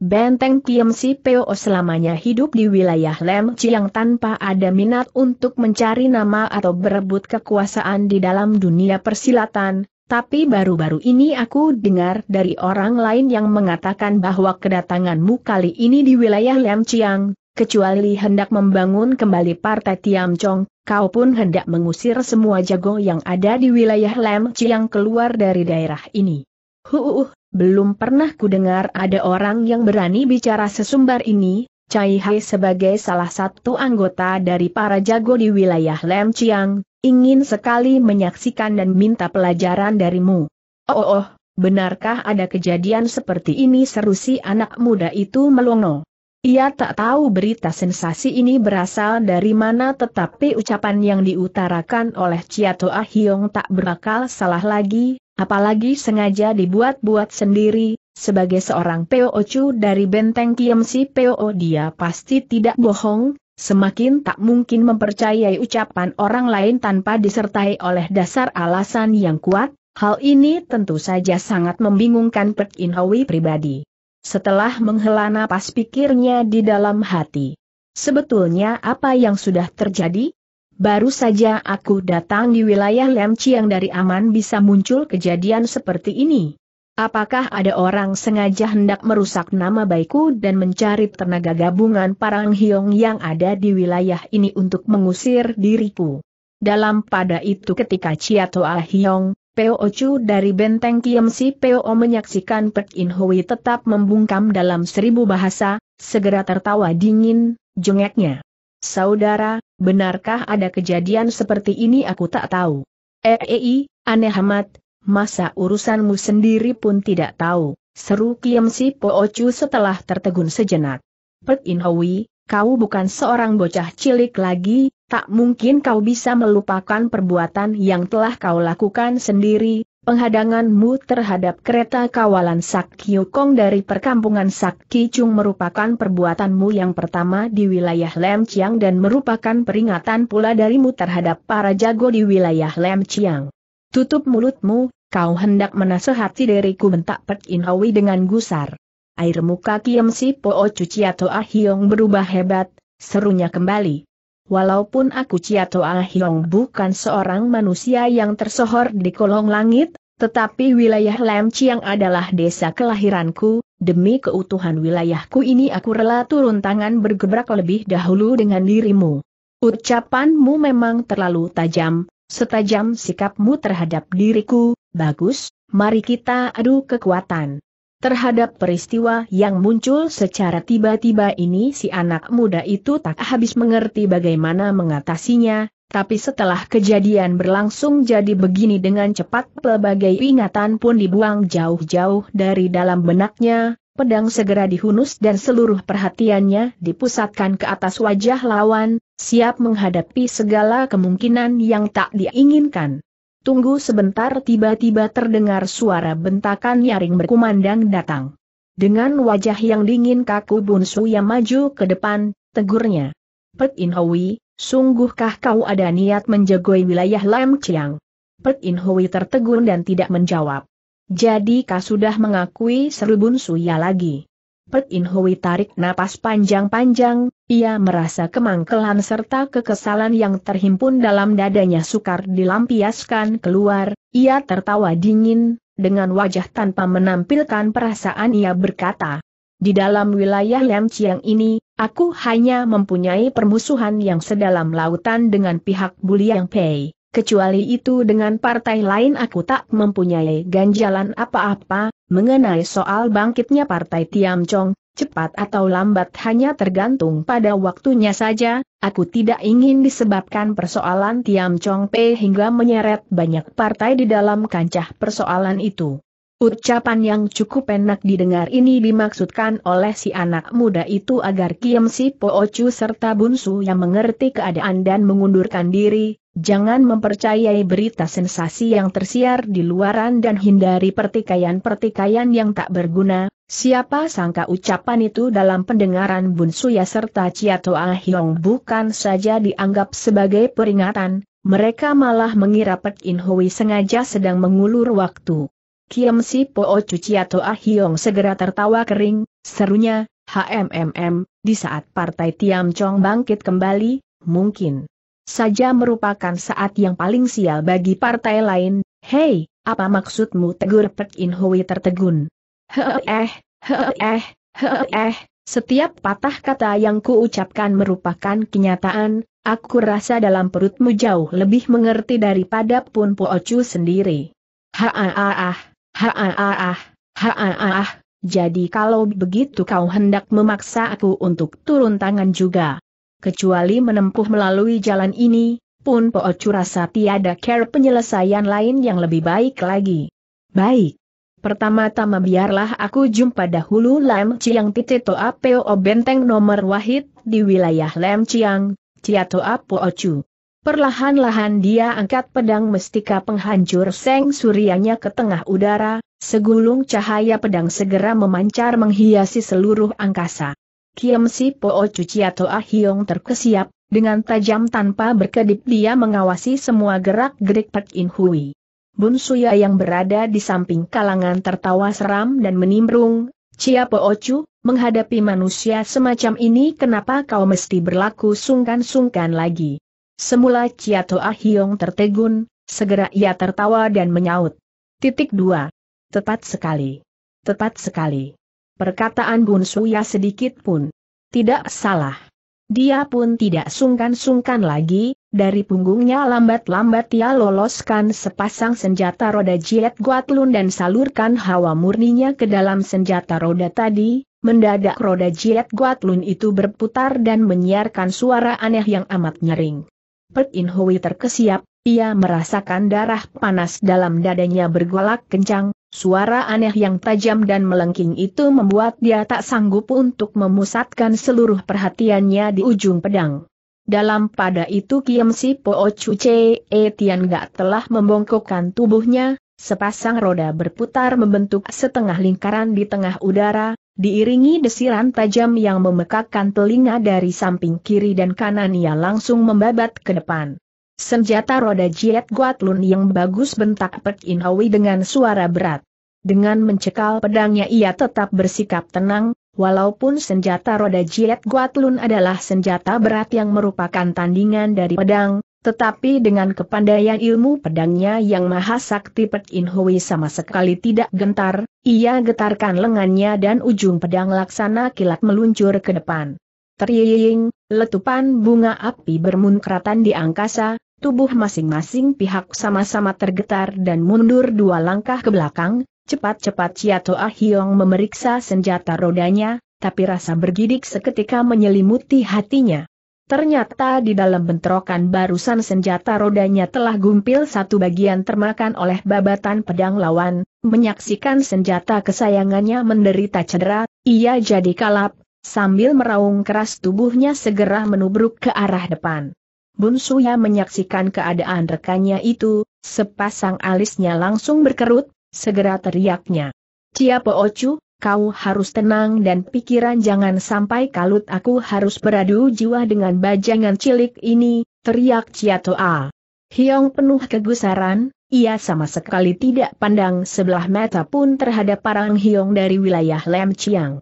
Benteng Kiem Si Peo selamanya hidup di wilayah Lem Chiang tanpa ada minat untuk mencari nama atau berebut kekuasaan di dalam dunia persilatan, tapi baru-baru ini aku dengar dari orang lain yang mengatakan bahwa kedatanganmu kali ini di wilayah Lem Chiang, kecuali hendak membangun kembali Partai Tiam Chong, kau pun hendak mengusir semua jago yang ada di wilayah Lem Chiang keluar dari daerah ini. Huuh, belum pernah ku dengar ada orang yang berani bicara sesumbar ini, Cai Hai sebagai salah satu anggota dari para jago di wilayah Lem Chiang, Ingin sekali menyaksikan dan minta pelajaran darimu. Oh, oh, oh benarkah ada kejadian seperti ini seru si anak muda itu melongo. Ia tak tahu berita sensasi ini berasal dari mana tetapi ucapan yang diutarakan oleh Chiato Hiong tak berakal salah lagi, apalagi sengaja dibuat-buat sendiri, sebagai seorang POOC dari benteng Kiemsi POO dia pasti tidak bohong, semakin tak mungkin mempercayai ucapan orang lain tanpa disertai oleh dasar alasan yang kuat, hal ini tentu saja sangat membingungkan Pek In pribadi. Setelah menghela napas pikirnya di dalam hati. Sebetulnya apa yang sudah terjadi? Baru saja aku datang di wilayah Lemciang Chiang dari Aman bisa muncul kejadian seperti ini. Apakah ada orang sengaja hendak merusak nama baikku dan mencari tenaga gabungan Parang Hiong yang ada di wilayah ini untuk mengusir diriku? Dalam pada itu ketika Chia Toa Hyong, Peo Ocu dari benteng Kiem Si Peo menyaksikan Pek In Hui tetap membungkam dalam seribu bahasa, segera tertawa dingin, jengeknya. Saudara, benarkah ada kejadian seperti ini aku tak tahu. Eei, eh, eh, eh, aneh amat, masa urusanmu sendiri pun tidak tahu, seru Kiem Si Po Ocu setelah tertegun sejenak. Pek In Hui, kau bukan seorang bocah cilik lagi, tak mungkin kau bisa melupakan perbuatan yang telah kau lakukan sendiri, Penghadanganmu terhadap kereta kawalan Sak Kyu Kong dari perkampungan Sak Chung merupakan perbuatanmu yang pertama di wilayah Lem Chiang dan merupakan peringatan pula darimu terhadap para jago di wilayah Lem Chiang. Tutup mulutmu, Kau hendak menasehati diriku bentak Pek Inhawi dengan gusar. Air muka Kiem Si Po Cuciato Ahiong berubah hebat, serunya kembali. Walaupun aku Ciato ahiong bukan seorang manusia yang tersohor di kolong langit, tetapi wilayah Lam Chiang adalah desa kelahiranku, demi keutuhan wilayahku ini aku rela turun tangan bergebrak lebih dahulu dengan dirimu. Ucapanmu memang terlalu tajam, Setajam sikapmu terhadap diriku, bagus, mari kita adu kekuatan. Terhadap peristiwa yang muncul secara tiba-tiba ini si anak muda itu tak habis mengerti bagaimana mengatasinya, tapi setelah kejadian berlangsung jadi begini dengan cepat pelbagai ingatan pun dibuang jauh-jauh dari dalam benaknya, pedang segera dihunus dan seluruh perhatiannya dipusatkan ke atas wajah lawan, siap menghadapi segala kemungkinan yang tak diinginkan. Tunggu sebentar tiba-tiba terdengar suara bentakan nyaring berkumandang datang. Dengan wajah yang dingin kaku Bunsu yang maju ke depan, tegurnya. Pet In Hui, sungguhkah kau ada niat menjegoi wilayah Lam Chiang? Pet In Hui tertegun dan tidak menjawab. Jadi kau sudah mengakui seru Bunsu ya lagi. Pek In Hui tarik napas panjang-panjang, ia merasa kemangkelan serta kekesalan yang terhimpun dalam dadanya sukar dilampiaskan keluar, ia tertawa dingin, dengan wajah tanpa menampilkan perasaan ia berkata. Di dalam wilayah Lem Chiang ini, aku hanya mempunyai permusuhan yang sedalam lautan dengan pihak Buliang Pei. Kecuali itu dengan partai lain aku tak mempunyai ganjalan apa-apa, Mengenai soal bangkitnya Partai Tiam Chong, cepat atau lambat hanya tergantung pada waktunya saja, aku tidak ingin disebabkan persoalan Tiam Chong P hingga menyeret banyak partai di dalam kancah persoalan itu. Ucapan yang cukup enak didengar ini dimaksudkan oleh si anak muda itu agar Kiem Si Po Ocu serta Bunsu yang mengerti keadaan dan mengundurkan diri, jangan mempercayai berita sensasi yang tersiar di luaran dan hindari pertikaian-pertikaian yang tak berguna. Siapa sangka ucapan itu dalam pendengaran Bunsu ya serta Chia Toa bukan saja dianggap sebagai peringatan, mereka malah mengira Pek In Hui sengaja sedang mengulur waktu. Kiem Si Po Cuci atau Ah Hiong segera tertawa kering, serunya, HMMM, di saat partai Tiam Chong bangkit kembali, mungkin saja merupakan saat yang paling sial bagi partai lain, hei, apa maksudmu tegur Pek In Hui tertegun? Heh heeh, heh eh, setiap patah kata yang kuucapkan merupakan kenyataan, aku rasa dalam perutmu jauh lebih mengerti daripada pun Po Poocu sendiri. Haaah. Ah, ah, ah. Ha-ah-ah, ha-ah-ah, jadi kalau begitu kau hendak memaksa aku untuk turun tangan juga. Kecuali menempuh melalui jalan ini, pun Po Chu rasa tiada care penyelesaian lain yang lebih baik lagi. Baik. Pertama-tama biarlah aku jumpa dahulu Lam Chiang Tito Apeo Benteng nomor Wahid di wilayah Lam Chiang, Ciato Apo Ocu. Perlahan-lahan dia angkat pedang mestika penghancur seng surianya ke tengah udara, segulung cahaya pedang segera memancar menghiasi seluruh angkasa. Kiem Si Po Cuci atau Ah Hiong terkesiap, dengan tajam tanpa berkedip dia mengawasi semua gerak-gerik Pek In Hui. Bun Suya yang berada di samping kalangan tertawa seram dan menimbrung, Cia Po Cu, menghadapi manusia semacam ini kenapa kau mesti berlaku sungkan-sungkan lagi? Semula Ciato Ahiong tertegun, segera ia tertawa dan menyaut. Titik dua, Tepat sekali. Tepat sekali. Perkataan Bun Suya sedikit pun tidak salah. Dia pun tidak sungkan-sungkan lagi, dari punggungnya lambat-lambat ia loloskan sepasang senjata roda jilet guatlun dan salurkan hawa murninya ke dalam senjata roda tadi, mendadak roda jilet guatlun itu berputar dan menyiarkan suara aneh yang amat nyering. Pek In Hui terkesiap, ia merasakan darah panas dalam dadanya bergolak kencang, suara aneh yang tajam dan melengking itu membuat dia tak sanggup untuk memusatkan seluruh perhatiannya di ujung pedang. Dalam pada itu Kiem Si Po Chu Che e Tian Gak telah membongkokkan tubuhnya, sepasang roda berputar membentuk setengah lingkaran di tengah udara, Diiringi desiran tajam yang memekakkan telinga dari samping kiri dan kanan ia langsung membabat ke depan. Senjata roda Jiet Guatlun yang bagus bentak Pek In dengan suara berat. Dengan mencekal pedangnya ia tetap bersikap tenang, walaupun senjata roda Jiet Guatlun adalah senjata berat yang merupakan tandingan dari pedang, tetapi dengan kepandaian ilmu pedangnya yang maha sakti Pek In Hui sama sekali tidak gentar, ia getarkan lengannya dan ujung pedang laksana kilat meluncur ke depan. Teriing, letupan bunga api bermunkratan di angkasa, tubuh masing-masing pihak sama-sama tergetar dan mundur dua langkah ke belakang, cepat-cepat Ciato Hiong memeriksa senjata rodanya, tapi rasa bergidik seketika menyelimuti hatinya. Ternyata di dalam bentrokan barusan senjata rodanya telah gumpil satu bagian termakan oleh babatan pedang lawan, menyaksikan senjata kesayangannya menderita cedera, ia jadi kalap, sambil meraung keras tubuhnya segera menubruk ke arah depan. Bunsuya menyaksikan keadaan rekannya itu, sepasang alisnya langsung berkerut, segera teriaknya. Cia Ocu, kau harus tenang dan pikiran jangan sampai kalut aku harus beradu jiwa dengan bajangan cilik ini, teriak Ciatoa. Hiong penuh kegusaran, ia sama sekali tidak pandang sebelah mata pun terhadap parang Hiong dari wilayah Lem Chiang.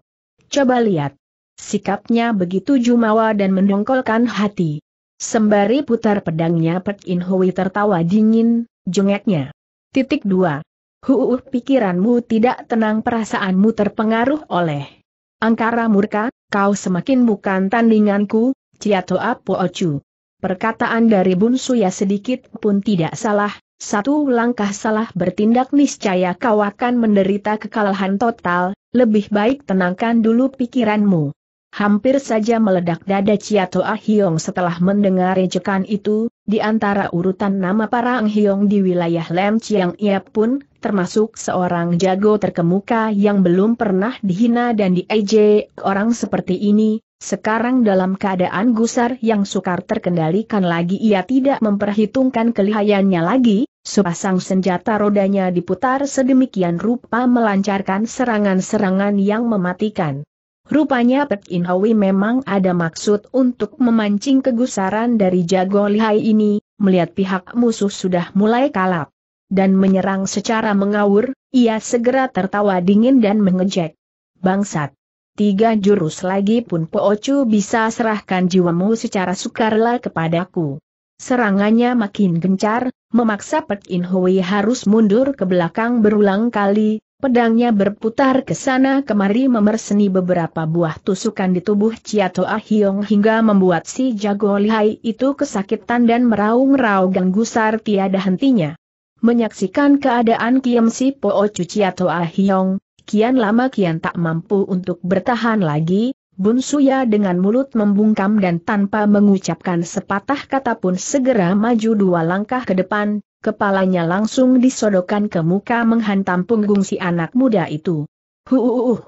Coba lihat. Sikapnya begitu jumawa dan mendongkolkan hati. Sembari putar pedangnya Pek In Hui tertawa dingin, jengeknya. Titik 2. Huuh pikiranmu tidak tenang perasaanmu terpengaruh oleh angkara murka, kau semakin bukan tandinganku, Ciato Apoocu. Perkataan dari Bun Suya sedikit pun tidak salah, satu langkah salah bertindak niscaya kau akan menderita kekalahan total, lebih baik tenangkan dulu pikiranmu. Hampir saja meledak dada Ciato Ahyong setelah mendengar rejekan itu, di antara urutan nama para Anghyong di wilayah Lem Chiang ia pun termasuk seorang jago terkemuka yang belum pernah dihina dan dieje orang seperti ini, sekarang dalam keadaan gusar yang sukar terkendalikan lagi ia tidak memperhitungkan kelihayannya lagi, sepasang senjata rodanya diputar sedemikian rupa melancarkan serangan-serangan yang mematikan. Rupanya Pek In memang ada maksud untuk memancing kegusaran dari jago lihai ini, melihat pihak musuh sudah mulai kalap dan menyerang secara mengawur, ia segera tertawa dingin dan mengejek. Bangsat! Tiga jurus lagi pun Poocu bisa serahkan jiwamu secara sukarela kepadaku. Serangannya makin gencar, memaksa Pek In Hui harus mundur ke belakang berulang kali, pedangnya berputar ke sana kemari memerseni beberapa buah tusukan di tubuh Chiato Ahyong hingga membuat si jago lihai itu kesakitan dan meraung-raung gusar tiada hentinya. Menyaksikan keadaan Kiam Si Po Cuci atau Ah Hyong, kian lama kian tak mampu untuk bertahan lagi, Bun Suya dengan mulut membungkam dan tanpa mengucapkan sepatah kata pun segera maju dua langkah ke depan, kepalanya langsung disodokan ke muka menghantam punggung si anak muda itu. Huuuh!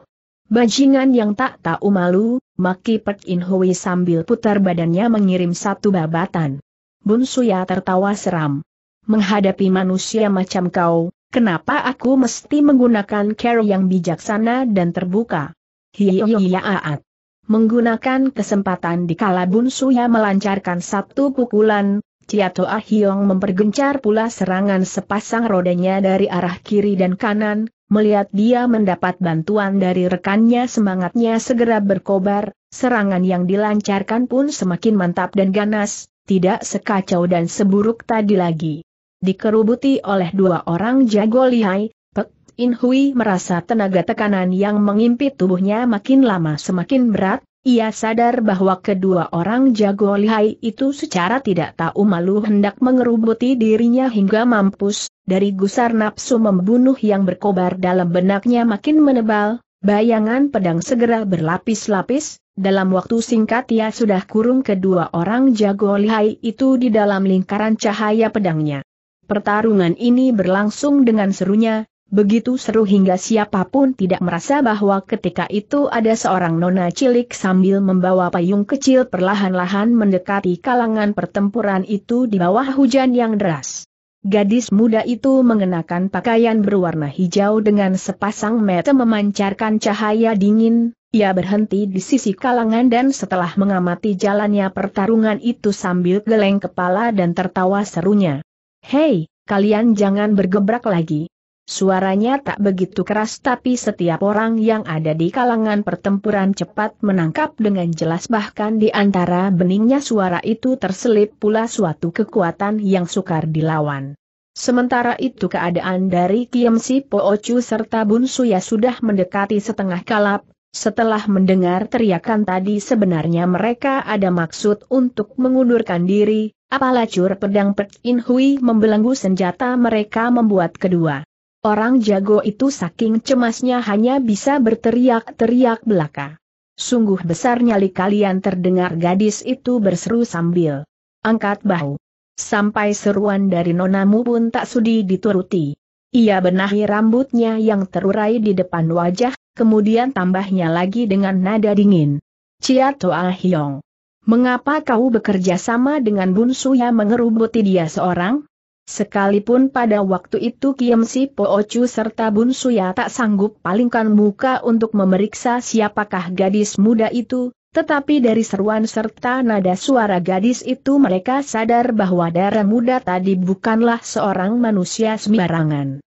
Bajingan yang tak tahu malu, maki Pek In Hui sambil putar badannya mengirim satu babatan. Bun Suya tertawa seram. Menghadapi manusia macam kau, kenapa aku mesti menggunakan care yang bijaksana dan terbuka? Hiyoyoyaaat. Menggunakan kesempatan di kala Bunsuya melancarkan satu pukulan, Ciato Ahiong mempergencar pula serangan sepasang rodanya dari arah kiri dan kanan, Melihat dia mendapat bantuan dari rekannya semangatnya segera berkobar, serangan yang dilancarkan pun semakin mantap dan ganas, tidak sekacau dan seburuk tadi lagi dikerubuti oleh dua orang jago lihai, Pek In Hui merasa tenaga tekanan yang mengimpit tubuhnya makin lama semakin berat, ia sadar bahwa kedua orang jago lihai itu secara tidak tahu malu hendak mengerubuti dirinya hingga mampus, dari gusar nafsu membunuh yang berkobar dalam benaknya makin menebal, bayangan pedang segera berlapis-lapis, dalam waktu singkat ia sudah kurung kedua orang jago lihai itu di dalam lingkaran cahaya pedangnya. Pertarungan ini berlangsung dengan serunya, begitu seru hingga siapapun tidak merasa bahwa ketika itu ada seorang nona cilik sambil membawa payung kecil perlahan-lahan mendekati kalangan pertempuran itu di bawah hujan yang deras. Gadis muda itu mengenakan pakaian berwarna hijau dengan sepasang mata memancarkan cahaya dingin, ia berhenti di sisi kalangan dan setelah mengamati jalannya pertarungan itu sambil geleng kepala dan tertawa serunya. Hei, kalian jangan bergebrak lagi. Suaranya tak begitu keras tapi setiap orang yang ada di kalangan pertempuran cepat menangkap dengan jelas bahkan di antara beningnya suara itu terselip pula suatu kekuatan yang sukar dilawan. Sementara itu keadaan dari Kiem Si Po Ocu serta Bun Suya sudah mendekati setengah kalap, setelah mendengar teriakan tadi sebenarnya mereka ada maksud untuk mengundurkan diri, lacur pedang Pek In Hui membelenggu senjata mereka membuat kedua. Orang jago itu saking cemasnya hanya bisa berteriak-teriak belaka. Sungguh besar nyali kalian terdengar gadis itu berseru sambil angkat bahu. Sampai seruan dari nonamu pun tak sudi dituruti. Ia benahi rambutnya yang terurai di depan wajah, kemudian tambahnya lagi dengan nada dingin. Chia Toa Hiong. Mengapa kau bekerja sama dengan Bun Suya mengerubuti dia seorang? Sekalipun pada waktu itu Kiem Si Po Ocu serta Bun Suya tak sanggup palingkan muka untuk memeriksa siapakah gadis muda itu, tetapi dari seruan serta nada suara gadis itu mereka sadar bahwa darah muda tadi bukanlah seorang manusia sembarangan.